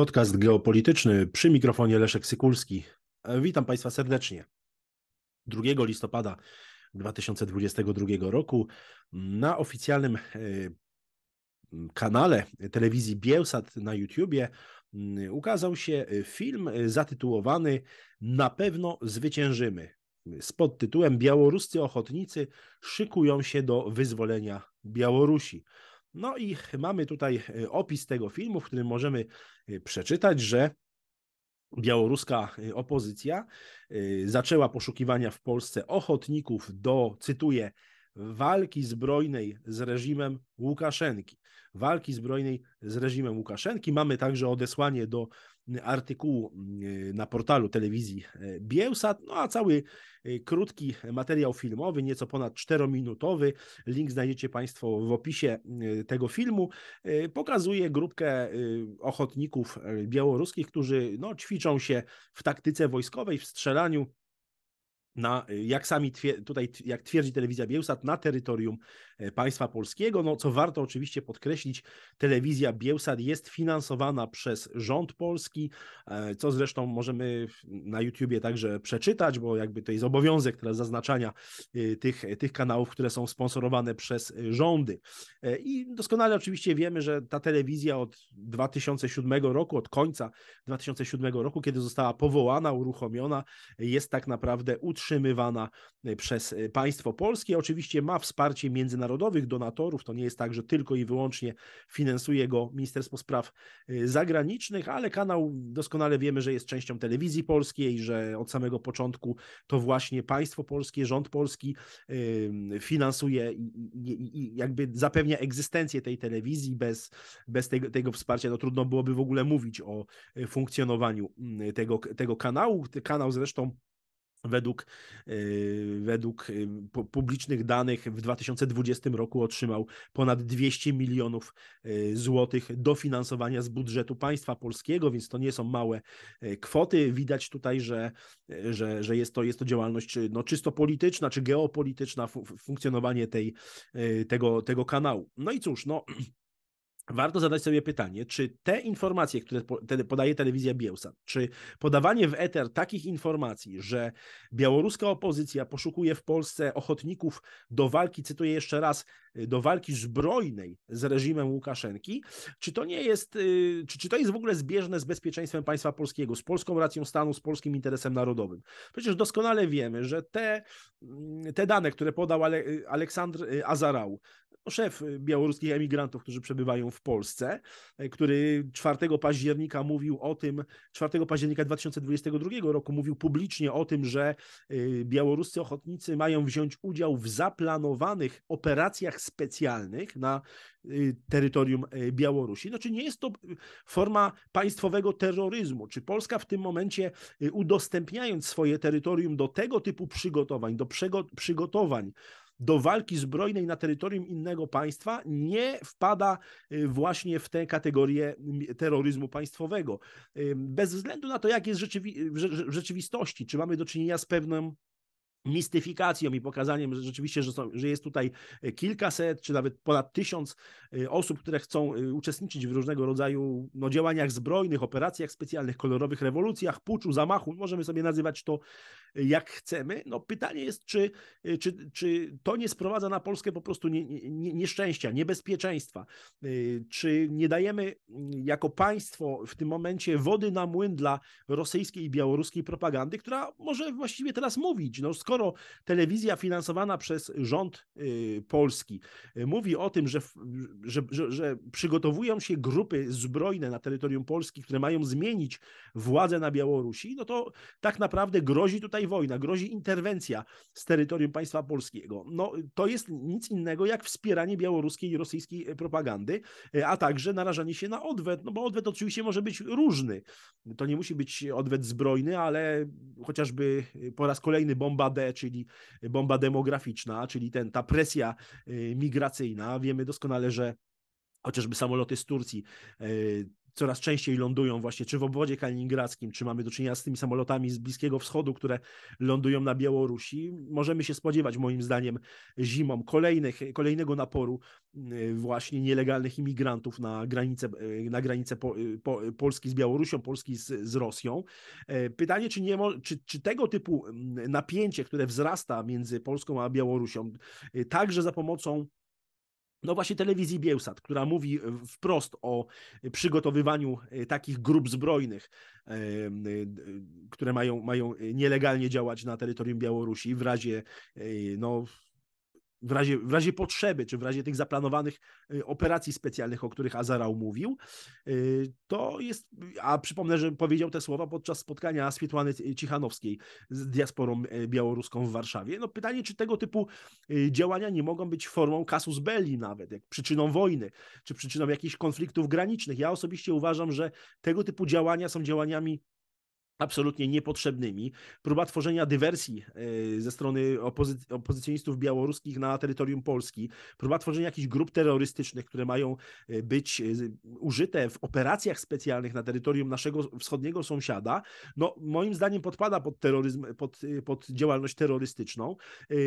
Podcast geopolityczny przy mikrofonie Leszek Sykulski. E, witam Państwa serdecznie. 2 listopada 2022 roku na oficjalnym e, kanale telewizji Bielsat na YouTubie mm, ukazał się film zatytułowany Na pewno zwyciężymy. Z tytułem Białoruscy ochotnicy szykują się do wyzwolenia Białorusi. No i mamy tutaj e, opis tego filmu, w którym możemy e, przeczytać, że białoruska e, opozycja zaczęła poszukiwania w Polsce ochotników do, cytuję, walki zbrojnej z reżimem Łukaszenki. Walki zbrojnej z reżimem Łukaszenki. Mamy także odesłanie do artykułu y, na portalu telewizji e, Bielsat, no a cały y, krótki materiał filmowy, nieco ponad czterominutowy, minutowy link znajdziecie Państwo w opisie y, tego filmu, pokazuje grupkę ochotników białoruskich, którzy no, ćwiczą się w taktyce wojskowej, w strzelaniu na, jak sami twier- tutaj, jak twierdzi telewizja Bielsat, na terytorium e, państwa polskiego. No, co warto oczywiście podkreślić, telewizja Bielsat jest finansowana przez rząd polski, e, co zresztą możemy na YouTubie także przeczytać, bo jakby to jest obowiązek teraz zaznaczania e, tych, tych kanałów, które są sponsorowane przez rządy. I doskonale oczywiście wiemy, że ta telewizja od 2007 roku, od końca 2007 roku, kiedy została powołana, uruchomiona, jest tak naprawdę utrzymana utrzymywana e, przez e, państwo polskie. Oczywiście ma wsparcie międzynarodowych donatorów, to nie jest tak, że tylko i wyłącznie finansuje go Ministerstwo Spraw e, Zagranicznych, ale kanał doskonale wiemy, że jest częścią telewizji polskiej, że od samego początku to właśnie państwo polskie, rząd polski finansuje i jakby zapewnia egzystencję tej telewizji. Bez, bez tego, tego wsparcia no trudno byłoby w ogóle mówić o funkcjonowaniu tego, tego kanału. Kanał zresztą Według, e, według e, publicznych danych w 2020 roku otrzymał ponad 200 milionów e, złotych dofinansowania z budżetu państwa polskiego, więc to nie są małe kwoty. Widać tutaj, że, że, że jest, to, jest to działalność no, czysto polityczna czy geopolityczna, funkcjonowanie tej, tego, tego kanału. No i cóż, no. warto zadać sobie pytanie, czy te informacje, które podaje telewizja Bielsa, czy podawanie w eter takich informacji, że białoruska opozycja poszukuje w Polsce ochotników do walki, cytuję jeszcze raz, do walki zbrojnej z reżimem Łukaszenki, czy to nie jest, y, czy, czy to jest w ogóle zbieżne z bezpieczeństwem państwa polskiego, z polską racją stanu, z polskim interesem narodowym? Przecież doskonale wiemy, że te, mm, te dane, które podał Ale, y, Aleksandr y, Azarał, szef y, białoruskich emigrantów, którzy przebywają w Polsce, y, który 4 października mówił o tym, 4 października 2022 roku mówił publicznie o tym, że y, białoruscy ochotnicy mają wziąć udział w zaplanowanych operacjach specjalnych na terytorium Białorusi. Znaczy nie jest to forma państwowego terroryzmu. Czy Polska w tym momencie udostępniając swoje terytorium do tego typu przygotowań, do przygotowań, do walki zbrojnej na terytorium innego państwa nie wpada y, właśnie w tę kategorię terroryzmu państwowego. Y, bez względu na to, jak jest rzeczywi w rzeczywistości, czy mamy do czynienia z pewnym mistyfikacją i pokazaniem że rzeczywiście, że, są, że jest tutaj e, kilkaset, czy nawet ponad tysiąc e, osób, które chcą e, uczestniczyć w różnego rodzaju no, działaniach zbrojnych, operacjach specjalnych, kolorowych rewolucjach, puczu, zamachu, możemy sobie nazywać to jak chcemy. No pytanie jest, czy, czy, czy to nie sprowadza na Polskę po prostu nie, nie, nieszczęścia, niebezpieczeństwa? Czy nie dajemy mm, jako państwo w tym momencie wody na młyn dla rosyjskiej i białoruskiej propagandy, która może właściwie teraz mówić, no skoro telewizja finansowana przez rząd y, polski y, mówi o tym, że, że, że, że przygotowują się grupy zbrojne na terytorium Polski, które mają zmienić władzę na Białorusi, no to tak naprawdę grozi tutaj wojna, grozi interwencja z terytorium państwa polskiego. No to jest nic innego jak wspieranie białoruskiej i rosyjskiej e, propagandy, e, a także narażanie się na odwet, no bo odwet oczywiście może być różny. To nie musi być odwet zbrojny, ale chociażby e, po raz kolejny bomba czyli bomba demograficzna, czyli ten, ta presja y, migracyjna. Wiemy doskonale, że chociażby samoloty z Turcji y, coraz częściej lądują właśnie, czy w obwodzie kaliningradzkim, czy mamy do czynienia z tymi samolotami z Bliskiego Wschodu, które lądują na Białorusi. Możemy się spodziewać, moim zdaniem, zimą kolejnych, kolejnego naporu y, właśnie nielegalnych imigrantów na granicę, y, na granicę po, y, po, Polski z Białorusią, Polski z, z Rosją. E, pytanie, czy, nie, czy, czy tego typu mm, napięcie, które wzrasta między Polską a Białorusią, także za pomocą no właśnie telewizji Bielsat, która mówi e, wprost o przygotowywaniu e, takich grup zbrojnych, e, które mają, mają nielegalnie działać na terytorium Białorusi w razie no, w razie, w razie potrzeby, czy w razie tych zaplanowanych y, operacji specjalnych, o których Azarał mówił, y, to jest, a przypomnę, że powiedział te słowa podczas spotkania Swietłany y, Cichanowskiej z diasporą białoruską w Warszawie. No pytanie, czy tego typu działania nie mogą być formą kasus belli nawet, jak przyczyną wojny, czy przyczyną jakichś konfliktów granicznych. Ja osobiście uważam, że tego typu działania są działaniami absolutnie niepotrzebnymi. Próba tworzenia dywersji e, ze strony opozy opozycjonistów białoruskich na terytorium Polski, próba tworzenia jakichś grup terrorystycznych, które mają e, być e, użyte w operacjach specjalnych na terytorium naszego wschodniego sąsiada, no moim zdaniem podpada pod terroryzm, pod, pod działalność terrorystyczną.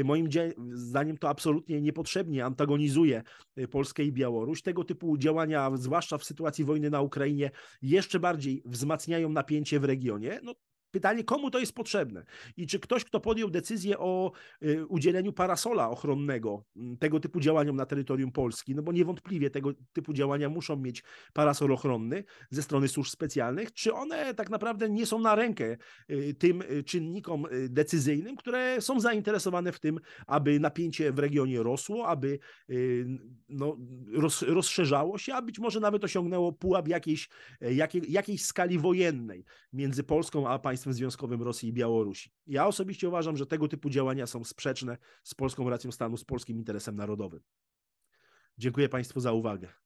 Moim zdaniem to absolutnie niepotrzebnie antagonizuje Polskę i Białoruś. Tego typu działania, zwłaszcza w sytuacji wojny na Ukrainie, jeszcze bardziej wzmacniają napięcie w regionie, no Pytanie, komu to jest potrzebne? I czy ktoś, kto podjął decyzję o y, udzieleniu parasola ochronnego mm, tego typu działaniom na terytorium Polski, no bo niewątpliwie tego typu działania muszą mieć parasol ochronny ze strony służb specjalnych, czy one tak naprawdę nie są na rękę y, tym y, czynnikom decyzyjnym, które są zainteresowane w tym, aby napięcie w regionie rosło, aby no, rozszerzało się, a być może nawet osiągnęło pułap jakiejś, jakiej, jakiejś skali wojennej między Polską a państwem państwem związkowym Rosji i Białorusi. Ja osobiście uważam, że tego typu działania są sprzeczne z polską racją stanu, z polskim interesem narodowym. Dziękuję Państwu za uwagę.